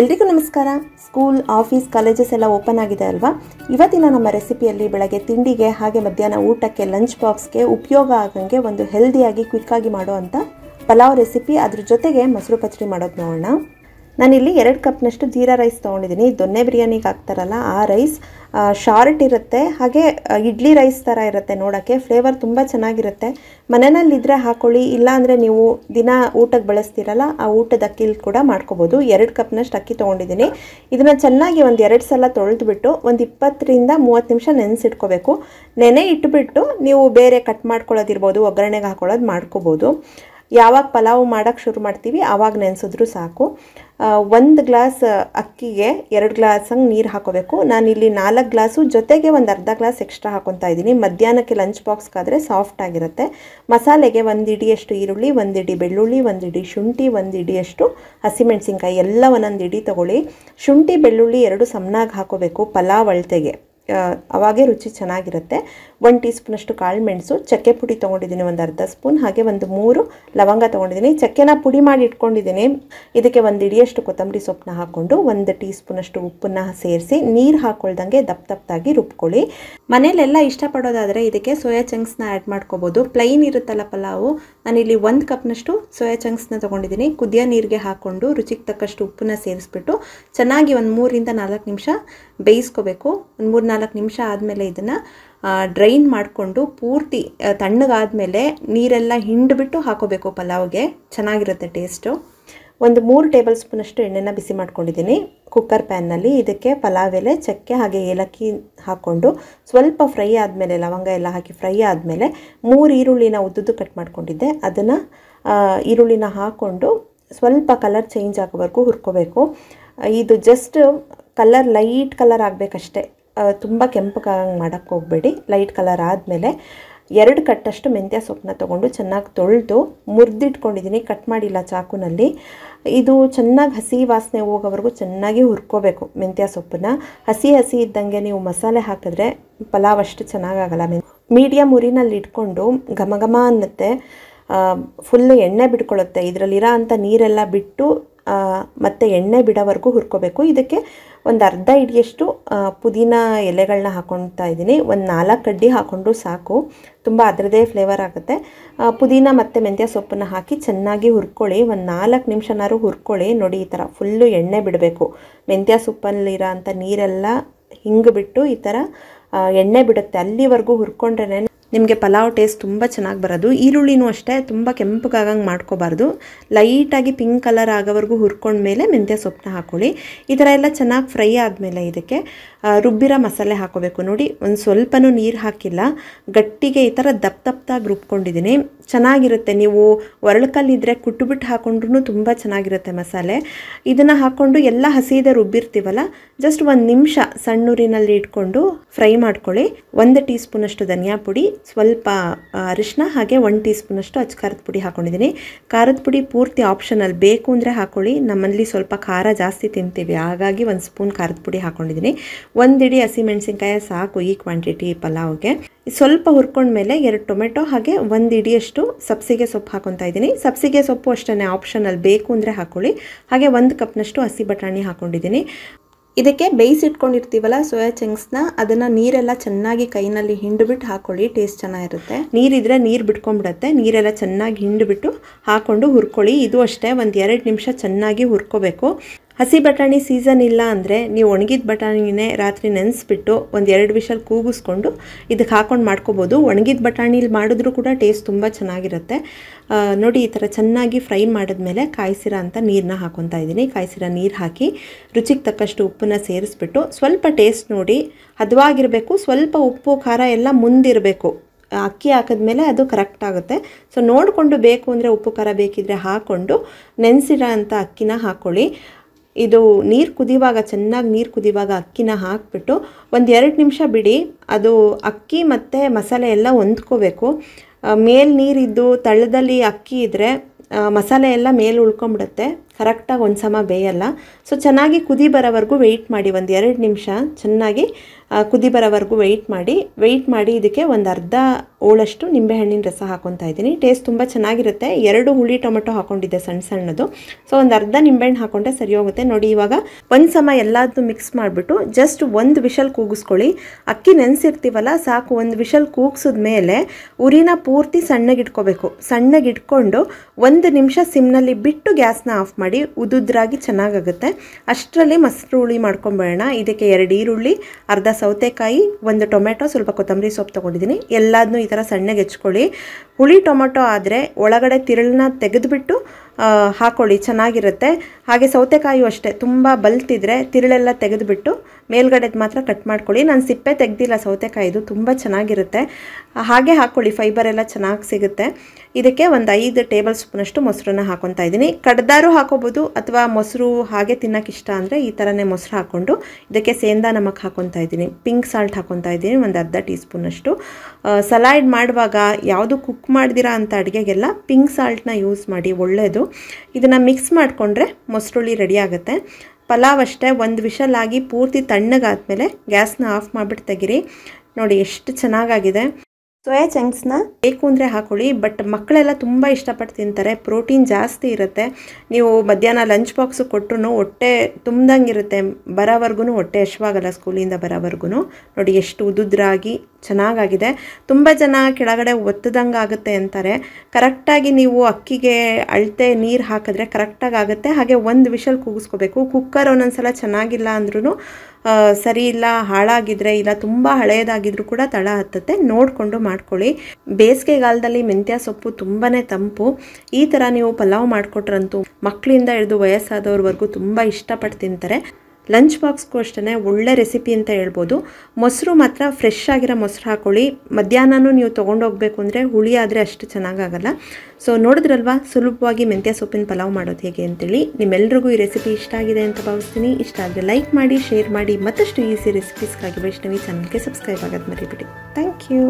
ಎಲ್ರಿಗೂ ನಮಸ್ಕಾರ school office colleges ಎಲ್ಲ ಓಪನ್ ಆಗಿದೆ ಅಲ್ವಾ ಇವತ್ತಿನ ನಮ್ಮ ರೆಸಿಪಿಯಲ್ಲಿ ಬೆಳಗ್ಗೆ ತಿಂಡಿಗೆ ಹಾಗೆ ಮಧ್ಯಾಹ್ನ ಊಟಕ್ಕೆ ಲಂಚ್ ಬಾಕ್ಸ್ಗೆ ಉಪಯೋಗ ಆಗಂಗೆ ಒಂದು ಹೆಲ್ದಿಯಾಗಿ ಕ್ವಿಕ್ಕಾಗಿ ಮಾಡೋ ಅಂಥ ಪಲಾವ್ ರೆಸಿಪಿ ಅದ್ರ ಜೊತೆಗೆ ಮೊಸರು ಪಚಡಿ ಮಾಡೋದು ನೋಡೋಣ ನಾನಿಲ್ಲಿ ಎರಡು ಕಪ್ನಷ್ಟು ಜೀರಾ ರೈಸ್ ತೊಗೊಂಡಿದ್ದೀನಿ ದೊನ್ನೆ ಬಿರಿಯಾನಿಗೆ ಹಾಕ್ತಾರಲ್ಲ ಆ ರೈಸ್ ಶಾರ್ಟ್ ಇರುತ್ತೆ ಹಾಗೆ ಇಡ್ಲಿ ರೈಸ್ ಥರ ಇರುತ್ತೆ ನೋಡೋಕ್ಕೆ ಫ್ಲೇವರ್ ತುಂಬ ಚೆನ್ನಾಗಿರುತ್ತೆ ಮನೆಯಲ್ಲಿದ್ದರೆ ಹಾಕೊಳ್ಳಿ ಇಲ್ಲಾಂದರೆ ನೀವು ದಿನ ಊಟಕ್ಕೆ ಬಳಸ್ತೀರಲ್ಲ ಆ ಊಟದ ಅಕ್ಕಿಲಿ ಕೂಡ ಮಾಡ್ಕೋಬೋದು ಎರಡು ಕಪ್ನಷ್ಟು ಅಕ್ಕಿ ತೊಗೊಂಡಿದ್ದೀನಿ ಇದನ್ನು ಚೆನ್ನಾಗಿ ಒಂದು ಎರಡು ಸಲ ಬಿಟ್ಟು ಒಂದು ಇಪ್ಪತ್ತರಿಂದ ಮೂವತ್ತು ನಿಮಿಷ ನೆನೆಸಿಟ್ಕೋಬೇಕು ನೆನೆ ಇಟ್ಬಿಟ್ಟು ನೀವು ಬೇರೆ ಕಟ್ ಮಾಡ್ಕೊಳ್ಳೋದಿರ್ಬೋದು ಒಗ್ಗರಣೆಗೆ ಹಾಕೊಳ್ಳೋದು ಮಾಡ್ಕೋಬೋದು ಯಾವಾಗ ಪಲಾವ್ ಮಾಡೋಕ್ಕೆ ಶುರು ಮಾಡ್ತೀವಿ ಆವಾಗ ನೆನೆಸಿದ್ರು ಸಾಕು ಒಂದು ಗ್ಲಾಸ್ ಅಕ್ಕಿಗೆ ಎರಡು ಗ್ಲಾಸ್ ಹಂಗೆ ನೀರು ಹಾಕೋಬೇಕು ನಾನಿಲ್ಲಿ ನಾಲ್ಕು ಗ್ಲಾಸು ಜೊತೆಗೆ ಒಂದು ಅರ್ಧ ಗ್ಲಾಸ್ ಎಕ್ಸ್ಟ್ರಾ ಹಾಕೊತಾ ಇದ್ದೀನಿ ಮಧ್ಯಾಹ್ನಕ್ಕೆ ಲಂಚ್ ಬಾಕ್ಸ್ಗಾದರೆ ಸಾಫ್ಟಾಗಿರುತ್ತೆ ಮಸಾಲೆಗೆ ಒಂದು ಇಡಿಯಷ್ಟು ಈರುಳ್ಳಿ ಒಂದು ಇಡಿ ಬೆಳ್ಳುಳ್ಳಿ ಒಂದು ಇಡಿ ಶುಂಠಿ ಒಂದು ಇಡಿಯಷ್ಟು ಹಸಿಮೆಣಸಿನ್ಕಾಯಿ ಎಲ್ಲ ಒಂದೊಂದು ಇಡಿ ತೊಗೊಳ್ಳಿ ಶುಂಠಿ ಬೆಳ್ಳುಳ್ಳಿ ಎರಡು ಸಮನಾಗಿ ಹಾಕೋಬೇಕು ಪಲಾವ್ ಅಳತೆಗೆ ಅವಾಗೇ ರುಚಿ ಚೆನ್ನಾಗಿರುತ್ತೆ ಒಂದು ಟೀ ಸ್ಪೂನಷ್ಟು ಕಾಳು ಮೆಣಸು ಚಕ್ಕೆ ಪುಡಿ ತೊಗೊಂಡಿದ್ದೀನಿ ಒಂದು ಅರ್ಧ ಸ್ಪೂನ್ ಹಾಗೆ ಒಂದು ಮೂರು ಲವಂಗ ತೊಗೊಂಡಿದ್ದೀನಿ ಚಕ್ಕೆನ ಪುಡಿ ಮಾಡಿ ಇಟ್ಕೊಂಡಿದ್ದೀನಿ ಇದಕ್ಕೆ ಒಂದು ಇಡಿಯಷ್ಟು ಕೊತ್ತಂಬರಿ ಸೊಪ್ಪನ್ನ ಹಾಕ್ಕೊಂಡು ಒಂದು ಟೀ ಸ್ಪೂನಷ್ಟು ಉಪ್ಪನ್ನ ಸೇರಿಸಿ ನೀರು ಹಾಕ್ಕೊಳ್ದಂಗೆ ದಪ್ಪ ದಪ್ಪದಾಗಿ ರುಬ್ಕೊಳ್ಳಿ ಮನೇಲೆಲ್ಲ ಇಷ್ಟಪಡೋದಾದರೆ ಇದಕ್ಕೆ ಸೋಯಾ ಚಂಕ್ಸ್ನ ಆ್ಯಡ್ ಮಾಡ್ಕೋಬೋದು ಪ್ಲೈನ್ ಇರುತ್ತಲ್ಲ ಪಲಾವು ನಾನಿಲ್ಲಿ ಒಂದು ಕಪ್ನಷ್ಟು ಸೋಯಾ ಚಂಕ್ಸ್ನ ತೊಗೊಂಡಿದ್ದೀನಿ ಕುದಿಯ ನೀರಿಗೆ ಹಾಕ್ಕೊಂಡು ರುಚಿಗೆ ತಕ್ಕಷ್ಟು ಉಪ್ಪನ್ನ ಸೇರಿಸ್ಬಿಟ್ಟು ಚೆನ್ನಾಗಿ ಒಂದು ಮೂರಿಂದ ನಾಲ್ಕು ನಿಮಿಷ ಬೇಯಿಸ್ಕೋಬೇಕು ಒಂದು ಮೂರು ನಾಲ್ಕು ನಾಲ್ಕು ನಿಮಿಷ ಆದಮೇಲೆ ಇದನ್ನು ಡ್ರೈನ್ ಮಾಡಿಕೊಂಡು ಪೂರ್ತಿ ತಣ್ಣಗಾದಮೇಲೆ ನೀರೆಲ್ಲ ಹಿಂಡಿಬಿಟ್ಟು ಹಾಕೋಬೇಕು ಪಲಾವ್ಗೆ ಚೆನ್ನಾಗಿರುತ್ತೆ ಟೇಸ್ಟು ಒಂದು ಮೂರು ಟೇಬಲ್ ಸ್ಪೂನಷ್ಟು ಎಣ್ಣೆನ ಬಿಸಿ ಮಾಡ್ಕೊಂಡಿದ್ದೀನಿ ಕುಕ್ಕರ್ ಪ್ಯಾನ್ನಲ್ಲಿ ಇದಕ್ಕೆ ಪಲಾವ್ ಎಲೆ ಚಕ್ಕೆ ಹಾಗೆ ಏಲಕ್ಕಿ ಹಾಕ್ಕೊಂಡು ಸ್ವಲ್ಪ ಫ್ರೈ ಆದಮೇಲೆ ಲವಂಗ ಎಲ್ಲ ಹಾಕಿ ಫ್ರೈ ಆದಮೇಲೆ ಮೂರು ಈರುಳ್ಳಿನ ಉದ್ದುದ್ದು ಕಟ್ ಮಾಡ್ಕೊಂಡಿದ್ದೆ ಅದನ್ನು ಈರುಳ್ಳಿನ ಹಾಕ್ಕೊಂಡು ಸ್ವಲ್ಪ ಕಲರ್ ಚೇಂಜ್ ಆಗೋವರೆಗೂ ಹುರ್ಕೋಬೇಕು ಇದು ಜಸ್ಟ್ ಕಲರ್ ಲೈಟ್ ಕಲರ್ ಆಗಬೇಕಷ್ಟೆ ತುಂಬ ಕೆಂಪು ಕಾಂಗ್ ಮಾಡೋಕ್ಕೆ ಹೋಗಬೇಡಿ ಲೈಟ್ ಕಲರ್ ಆದಮೇಲೆ ಎರಡು ಕಟ್ಟಷ್ಟು ಮೆಂತ್ಯ ಸೊಪ್ಪನ್ನ ತೊಗೊಂಡು ಚೆನ್ನಾಗಿ ತೊಳೆದು ಮುರಿದಿಟ್ಕೊಂಡಿದ್ದೀನಿ ಕಟ್ ಮಾಡಿಲ್ಲ ಚಾಕುನಲ್ಲಿ ಇದು ಚೆನ್ನಾಗಿ ಹಸಿ ವಾಸನೆ ಹೋಗೋವರೆಗೂ ಚೆನ್ನಾಗಿ ಹುರ್ಕೋಬೇಕು ಮೆಂತ್ಯ ಸೊಪ್ಪನ್ನ ಹಸಿ ಹಸಿ ಇದ್ದಂಗೆ ನೀವು ಮಸಾಲೆ ಹಾಕಿದ್ರೆ ಪಲಾವ್ ಅಷ್ಟು ಚೆನ್ನಾಗಾಗಲ್ಲ ಮೀ ಮೀಡಿಯಮ್ ಉರಿನಲ್ಲಿ ಇಟ್ಕೊಂಡು ಘಮ ಘಮ ಅನ್ನತ್ತೆ ಫುಲ್ ಎಣ್ಣೆ ಬಿಟ್ಕೊಳ್ಳುತ್ತೆ ಇದರಲ್ಲಿರೋ ಅಂಥ ನೀರೆಲ್ಲ ಬಿಟ್ಟು ಮತ್ತು ಎಣ್ಣೆ ಬಿಡೋವರೆಗೂ ಹುರ್ಕೋಬೇಕು ಇದಕ್ಕೆ ಒಂದು ಅರ್ಧ ಇಡಿಯಷ್ಟು ಪುದೀನ ಎಲೆಗಳನ್ನ ಹಾಕೊಳ್ತಾ ಇದ್ದೀನಿ ಒಂದು ನಾಲ್ಕು ಕಡ್ಡಿ ಹಾಕ್ಕೊಂಡು ಸಾಕು ತುಂಬ ಅದರದೇ ಫ್ಲೇವರ್ ಆಗುತ್ತೆ ಪುದೀನ ಮತ್ತು ಮೆಂತ್ಯ ಸೊಪ್ಪನ್ನು ಹಾಕಿ ಚೆನ್ನಾಗಿ ಹುರ್ಕೊಳ್ಳಿ ಒಂದು ನಾಲ್ಕು ನಿಮಿಷನಾರು ಹುರ್ಕೊಳ್ಳಿ ನೋಡಿ ಈ ಥರ ಫುಲ್ಲು ಎಣ್ಣೆ ಬಿಡಬೇಕು ಮೆಂತ್ಯ ಸೊಪ್ಪಲ್ಲಿರೋ ಅಂಥ ನೀರೆಲ್ಲ ಹಿಂಗೆ ಬಿಟ್ಟು ಈ ಥರ ಎಣ್ಣೆ ಬಿಡುತ್ತೆ ಅಲ್ಲಿವರೆಗೂ ಹುರ್ಕೊಂಡ್ರೆ ನಿಮಗೆ ಪಲಾವ್ ಟೇಸ್ಟ್ ತುಂಬ ಚೆನ್ನಾಗಿ ಬರೋದು ಈರುಳ್ಳಿನೂ ಅಷ್ಟೇ ತುಂಬ ಕೆಂಪುಗಾಗಂಗೆ ಮಾಡ್ಕೋಬಾರ್ದು ಲೈಟಾಗಿ ಪಿಂಕ್ ಕಲರ್ ಆಗೋವರೆಗೂ ಹುರ್ಕೊಂಡ್ಮೇಲೆ ಮೆಂತ್ಯ ಸೊಪ್ಪನ್ನ ಹಾಕ್ಕೊಳ್ಳಿ ಈ ಥರ ಎಲ್ಲ ಚೆನ್ನಾಗಿ ಫ್ರೈ ಆದಮೇಲೆ ಇದಕ್ಕೆ ರುಬ್ಬಿರೋ ಮಸಾಲೆ ಹಾಕೋಬೇಕು ನೋಡಿ ಒಂದು ಸ್ವಲ್ಪನೂ ನೀರು ಹಾಕಿಲ್ಲ ಗಟ್ಟಿಗೆ ಈ ಥರ ದಪ್ಪ ದಪ್ಪದಾಗಿ ರುಬ್ಕೊಂಡಿದ್ದೀನಿ ಚೆನ್ನಾಗಿರುತ್ತೆ ನೀವು ಒರಳಕಲ್ಲಿದ್ದರೆ ಕುಟ್ಟುಬಿಟ್ಟು ಹಾಕೊಂಡ್ರೂ ತುಂಬ ಚೆನ್ನಾಗಿರುತ್ತೆ ಮಸಾಲೆ ಇದನ್ನು ಹಾಕ್ಕೊಂಡು ಎಲ್ಲ ಹಸಿದ ರುಬ್ಬಿರ್ತೀವಲ್ಲ ಜಸ್ಟ್ ಒಂದು ನಿಮಿಷ ಸಣ್ಣೂರಿನಲ್ಲಿ ಇಟ್ಕೊಂಡು ಫ್ರೈ ಮಾಡ್ಕೊಳ್ಳಿ ಒಂದು ಟೀ ಸ್ಪೂನಷ್ಟು ಧನಿಯಾ ಪುಡಿ ಸ್ವಲ್ಪ ಅರಿಶಿನ ಹಾಗೆ ಒನ್ ಟೀ ಸ್ಪೂನಷ್ಟು ಅಚ್ಚು ಖಾರದ ಪುಡಿ ಹಾಕ್ಕೊಂಡಿದ್ದೀನಿ ಖಾರದ ಪುಡಿ ಪೂರ್ತಿ ಆಪ್ಷನಲ್ ಬೇಕು ಅಂದರೆ ಹಾಕ್ಕೊಳ್ಳಿ ನಮ್ಮಲ್ಲಿ ಸ್ವಲ್ಪ ಖಾರ ಜಾಸ್ತಿ ತಿಂತೀವಿ ಹಾಗಾಗಿ ಒಂದು ಸ್ಪೂನ್ ಖಾರದ ಪುಡಿ ಹಾಕ್ಕೊಂಡಿದ್ದೀನಿ ಒಂದಿಡಿ ಮೆಣಸಿನ್ಕಾಯಿ ಸಾಕು ಈ ಕ್ವಾಂಟಿಟಿ ಪಲಾವ್ಗೆ ಸ್ವಲ್ಪ ಹುರ್ಕೊಂಡ್ಮೇಲೆ ಎರಡು ಟೊಮೆಟೊ ಹಾಗೆ ಒಂದು ಇಡಿಯಷ್ಟು ಸಬ್ಸಿಗೆ ಸೊಪ್ಪು ಹಾಕೊತಾ ಇದ್ದೀನಿ ಸಬ್ಸಿಗೆ ಸೊಪ್ಪು ಅಷ್ಟೇ ಆಪ್ಷನಲ್ಲಿ ಬೇಕು ಅಂದರೆ ಹಾಕ್ಕೊಳ್ಳಿ ಹಾಗೆ ಒಂದು ಕಪ್ನಷ್ಟು ಹಸಿ ಬಟಾಣಿ ಹಾಕ್ಕೊಂಡಿದ್ದೀನಿ ಇದಕ್ಕೆ ಬೇಯಿಸಿಟ್ಕೊಂಡಿರ್ತೀವಲ್ಲ ಸೋಯಾ ಚಂಕ್ಸ್ನ ಅದನ್ನು ನೀರೆಲ್ಲ ಚೆನ್ನಾಗಿ ಕೈನಲ್ಲಿ ಹಿಂಡುಬಿಟ್ಟು ಹಾಕೊಳ್ಳಿ ಟೇಸ್ಟ್ ಚೆನ್ನಾಗಿರುತ್ತೆ ನೀರಿದ್ರೆ ನೀರು ಬಿಟ್ಕೊಂಡ್ಬಿಡತ್ತೆ ನೀರೆಲ್ಲ ಚೆನ್ನಾಗಿ ಹಿಂಡುಬಿಟ್ಟು ಹಾಕೊಂಡು ಹುರ್ಕೊಳ್ಳಿ ಇದು ಅಷ್ಟೇ ಒಂದು ಎರಡು ನಿಮಿಷ ಚೆನ್ನಾಗಿ ಹುರ್ಕೋಬೇಕು ಹಸಿ ಬಟಾಣಿ ಸೀಸನ್ ಇಲ್ಲ ಅಂದರೆ ನೀವು ಒಣಗಿದ ಬಟಾಣಿನೇ ರಾತ್ರಿ ನೆನೆಸ್ಬಿಟ್ಟು ಒಂದು ಎರಡು ವಿಷಲ್ ಕೂಗಿಸ್ಕೊಂಡು ಇದಕ್ಕೆ ಹಾಕೊಂಡು ಮಾಡ್ಕೋಬೋದು ಒಣಗಿದ ಬಟಾಣಿಲಿ ಮಾಡಿದ್ರೂ ಕೂಡ ಟೇಸ್ಟ್ ತುಂಬ ಚೆನ್ನಾಗಿರುತ್ತೆ ನೋಡಿ ಈ ಥರ ಚೆನ್ನಾಗಿ ಫ್ರೈ ಮಾಡಿದ್ಮೇಲೆ ಕಾಯಿಸಿರ ಅಂತ ನೀರನ್ನ ಹಾಕೊತಾ ಇದ್ದೀನಿ ಕಾಯಿಸಿರ ನೀರು ಹಾಕಿ ರುಚಿಗೆ ತಕ್ಕಷ್ಟು ಉಪ್ಪನ್ನ ಸೇರಿಸ್ಬಿಟ್ಟು ಸ್ವಲ್ಪ ಟೇಸ್ಟ್ ನೋಡಿ ಹದವಾಗಿರಬೇಕು ಸ್ವಲ್ಪ ಉಪ್ಪು ಖಾರ ಎಲ್ಲ ಮುಂದಿರಬೇಕು ಅಕ್ಕಿ ಹಾಕಿದ್ಮೇಲೆ ಅದು ಕರೆಕ್ಟ್ ಆಗುತ್ತೆ ಸೊ ನೋಡಿಕೊಂಡು ಬೇಕು ಅಂದರೆ ಉಪ್ಪು ಖಾರ ಬೇಕಿದ್ರೆ ಹಾಕ್ಕೊಂಡು ನೆನೆಸಿರೋ ಅಂಥ ಅಕ್ಕಿನ ಹಾಕ್ಕೊಳ್ಳಿ ಇದು ನೀರು ಕುದಿಯುವಾಗ ಚೆನ್ನಾಗಿ ನೀರು ಕುದಿಯುವಾಗ ಅಕ್ಕಿನ ಹಾಕಿಬಿಟ್ಟು ಒಂದು ಎರಡು ನಿಮಿಷ ಬಿಡಿ ಅದು ಅಕ್ಕಿ ಮತ್ತು ಮಸಾಲೆ ಎಲ್ಲ ಹೊಂದ್ಕೋಬೇಕು ಮೇಲೆ ನೀರಿದ್ದು ತಳದಲ್ಲಿ ಅಕ್ಕಿ ಇದ್ದರೆ ಮಸಾಲೆ ಎಲ್ಲ ಮೇಲೆ ಉಳ್ಕೊಂಬಿಡುತ್ತೆ ಕರೆಕ್ಟಾಗಿ ಒಂದು ಸಮ ಬೇಯಲ್ಲ ಸೊ ಚೆನ್ನಾಗಿ ಕುದಿ ಬರೋವರೆಗೂ ವೆಯ್ಟ್ ಮಾಡಿ ಒಂದು ಎರಡು ನಿಮಿಷ ಚೆನ್ನಾಗಿ ಕುದಿ ಬರೋವರೆಗೂ ವೆಯ್ಟ್ ಮಾಡಿ ವೆಯ್ಟ್ ಮಾಡಿ ಇದಕ್ಕೆ ಒಂದು ಅರ್ಧ ಓಳಷ್ಟು ನಿಂಬೆಹಣ್ಣಿನ ರಸ ಹಾಕೊತಾ ಇದ್ದೀನಿ ಟೇಸ್ಟ್ ತುಂಬ ಚೆನ್ನಾಗಿರುತ್ತೆ ಎರಡು ಹುಳಿ ಟೊಮೆಟೊ ಹಾಕೊಂಡಿದ್ದೆ ಸಣ್ಣ ಸಣ್ಣದು ಸೊ ಒಂದು ಅರ್ಧ ನಿಂಬೆಹಣ್ಣು ಹಾಕೊಂಡ್ರೆ ಸರಿ ಹೋಗುತ್ತೆ ನೋಡಿ ಇವಾಗ ಒಂದು ಸಮ ಎಲ್ಲದನ್ನು ಮಿಕ್ಸ್ ಮಾಡಿಬಿಟ್ಟು ಜಸ್ಟ್ ಒಂದು ವಿಷಲ್ ಕೂಗಿಸ್ಕೊಳ್ಳಿ ಅಕ್ಕಿ ನೆನೆಸಿರ್ತೀವಲ್ಲ ಸಾಕು ಒಂದು ವಿಷಲ್ ಕೂಗಿಸಿದ ಮೇಲೆ ಉರಿನ ಪೂರ್ತಿ ಸಣ್ಣಗಿಟ್ಕೋಬೇಕು ಸಣ್ಣಗಿಟ್ಕೊಂಡು ಒಂದು ನಿಮಿಷ ಸಿಮ್ನಲ್ಲಿ ಬಿಟ್ಟು ಗ್ಯಾಸ್ನ ಆಫ್ ಮಾಡಿ ಉದುದ್ರಾಗಿ ಚೆನ್ನಾಗುತ್ತೆ ಅಷ್ಟರಲ್ಲಿ ಮೊಸರು ಹುಳಿ ಮಾಡ್ಕೊಂಬೇಡೋಣ ಇದಕ್ಕೆ ಎರಡು ಈರುಳ್ಳಿ ಅರ್ಧ ಸೌತೆಕಾಯಿ ಒಂದು ಟೊಮೆಟೊ ಸ್ವಲ್ಪ ಕೊತ್ತಂಬರಿ ಸೊಪ್ಪು ತೊಗೊಂಡಿದ್ದೀನಿ ಎಲ್ಲದನ್ನು ಈ ಥರ ಸಣ್ಣಗೆ ಹೆಚ್ಕೊಳ್ಳಿ ಹುಳಿ ಟೊಮೆಟೊ ಆದರೆ ಒಳಗಡೆ ತಿರುಳನ್ನ ತೆಗೆದುಬಿಟ್ಟು ಹಾಕೊಳ್ಳಿ ಚೆನ್ನಾಗಿರುತ್ತೆ ಹಾಗೆ ಸೌತೆಕಾಯು ಅಷ್ಟೇ ತುಂಬ ಬಲ್ತಿದ್ರೆ ತಿರುಳೆಲ್ಲ ತೆಗೆದುಬಿಟ್ಟು ಮೇಲ್ಗಡೆದು ಮಾತ್ರ ಕಟ್ ಮಾಡ್ಕೊಳ್ಳಿ ನಾನು ಸಿಪ್ಪೆ ತೆಗ್ದಿಲ್ಲ ಸೌತೆಕಾಯಿದು ತುಂಬ ಚೆನ್ನಾಗಿರುತ್ತೆ ಹಾಗೆ ಹಾಕ್ಕೊಳ್ಳಿ ಫೈಬರ್ ಎಲ್ಲ ಚೆನ್ನಾಗಿ ಸಿಗುತ್ತೆ ಇದಕ್ಕೆ ಒಂದು ಐದು ಟೇಬಲ್ ಸ್ಪೂನಷ್ಟು ಮೊಸರನ್ನ ಹಾಕೊತಾ ಇದ್ದೀನಿ ಕಡ್ದಾರು ಹಾಕೋಬೋದು ಅಥವಾ ಮೊಸರು ಹಾಗೆ ತಿನ್ನೋಕೆ ಇಷ್ಟ ಅಂದರೆ ಈ ಥರನೇ ಮೊಸರು ಹಾಕ್ಕೊಂಡು ಇದಕ್ಕೆ ಸೇಂದಾ ನಮಕ್ ಹಾಕೊತಾ ಇದ್ದೀನಿ ಪಿಂಕ್ ಸಾಲ್ಟ್ ಹಾಕೊತಾ ಇದ್ದೀನಿ ಒಂದು ಅರ್ಧ ಟೀ ಸ್ಪೂನಷ್ಟು ಸಲಾಡ್ ಮಾಡುವಾಗ ಯಾವುದು ಕುಕ್ ಮಾಡ್ದಿರಾ ಅಂತ ಅಡುಗೆಗೆಲ್ಲ ಪಿಂಕ್ ಸಾಲ್ಟ್ನ ಯೂಸ್ ಮಾಡಿ ಒಳ್ಳೆಯದು ಇದನ್ನು ಮಿಕ್ಸ್ ಮಾಡಿಕೊಂಡ್ರೆ ಮೊಸರುಳ್ಳಿ ರೆಡಿ ಆಗುತ್ತೆ ಪಲಾವ್ ಅಷ್ಟೇ ಒಂದು ವಿಷಲ್ ಆಗಿ ಪೂರ್ತಿ ತಣ್ಣಗಾದ್ಮೇಲೆ ಗ್ಯಾಸ್ನ ಆಫ್ ಮಾಡಿಬಿಟ್ಟು ತೆಗೀರಿ ನೋಡಿ ಎಷ್ಟು ಚೆನ್ನಾಗಾಗಿದೆ ಸೋಯಾ ಚಂಕ್ಸ್ನ ಬೇಕು ಅಂದರೆ ಹಾಕೊಳ್ಳಿ ಬಟ್ ಮಕ್ಕಳೆಲ್ಲ ತುಂಬ ಇಷ್ಟಪಟ್ಟು ತಿಂತಾರೆ ಪ್ರೋಟೀನ್ ಜಾಸ್ತಿ ಇರುತ್ತೆ ನೀವು ಮಧ್ಯಾಹ್ನ ಲಂಚ್ ಬಾಕ್ಸು ಕೊಟ್ಟರು ಹೊಟ್ಟೆ ತುಂಬ್ದಂಗೆ ಇರುತ್ತೆ ಬರೋವರೆಗೂ ಹೊಟ್ಟೆ ಹಶ್ವಾಗಲ್ಲ ಸ್ಕೂಲಿಂದ ಬರೋವರೆಗೂ ನೋಡಿ ಎಷ್ಟು ಉದುದ್ರಾಗಿ ಚೆನ್ನಾಗಾಗಿದೆ ತುಂಬ ಜನ ಕೆಳಗಡೆ ಒತ್ತದಂಗೆ ಆಗುತ್ತೆ ಅಂತಾರೆ ಕರೆಕ್ಟಾಗಿ ನೀವು ಅಕ್ಕಿಗೆ ಅಳತೆ ನೀರು ಹಾಕಿದ್ರೆ ಕರೆಕ್ಟಾಗಿ ಆಗುತ್ತೆ ಹಾಗೆ ಒಂದು ವಿಷಲ್ ಕೂಗಿಸ್ಕೋಬೇಕು ಕುಕ್ಕರ್ ಒಂದೊಂದು ಸಲ ಚೆನ್ನಾಗಿಲ್ಲ ಅಂದ್ರೂ ಸರಿ ಇಲ್ಲ ಹಾಳಾಗಿದ್ರೆ ಇಲ್ಲ ತುಂಬ ಹಳೆಯದಾಗಿದ್ರು ಕೂಡ ತಳ ಹತ್ತತ್ತೆ ನೋಡಿಕೊಂಡು ಮಾಡ್ಕೊಳ್ಳಿ ಬೇಸಿಗೆಗಾಲದಲ್ಲಿ ಮೆಂತ್ಯ ಸೊಪ್ಪು ತುಂಬಾ ತಂಪು ಈ ಥರ ನೀವು ಪಲಾವ್ ಮಾಡಿಕೊಟ್ರಂತೂ ಮಕ್ಕಳಿಂದ ಹಿಡಿದು ವಯಸ್ಸಾದವ್ರವರೆಗೂ ತುಂಬ ಇಷ್ಟಪಟ್ಟು ತಿಂತಾರೆ ಲಂಚ್ ಬಾಕ್ಸ್ಗೂ ಅಷ್ಟೇ ಒಳ್ಳೆ ರೆಸಿಪಿ ಅಂತ ಹೇಳ್ಬೋದು ಮೊಸರು ಮಾತ್ರ ಫ್ರೆಶ್ ಆಗಿರೋ ಮೊಸರು ಹಾಕೊಳ್ಳಿ ಮಧ್ಯಾಹ್ನನೂ ನೀವು ತೊಗೊಂಡೋಗ್ಬೇಕು ಅಂದರೆ ಹುಳಿ ಆದರೆ ಅಷ್ಟು ಚೆನ್ನಾಗಾಗಲ್ಲ ಸೊ ನೋಡಿದ್ರಲ್ವಾ ಸುಲಭವಾಗಿ ಮೆಂತ್ಯ ಸೊಪ್ಪಿನ ಪಲಾವ್ ಮಾಡೋದು ಹೇಗೆ ಅಂತೇಳಿ ನಿಮ್ಮೆಲ್ಲರಿಗೂ ಈ ರೆಸಿಪಿ ಇಷ್ಟ ಆಗಿದೆ ಅಂತ ಭಾವಿಸ್ತೀನಿ ಇಷ್ಟ ಆದರೆ ಲೈಕ್ ಮಾಡಿ ಶೇರ್ ಮಾಡಿ ಮತ್ತಷ್ಟು ಈಸಿ ರೆಸಿಪೀಸ್ಗಾಗಿ ವೈಷ್ಣವಿ ಚಾನಲ್ಗೆ ಸಬ್ಸ್ಕ್ರೈಬ್ ಆಗೋದು ಮರಿಬಿಡಿ ಥ್ಯಾಂಕ್ ಯು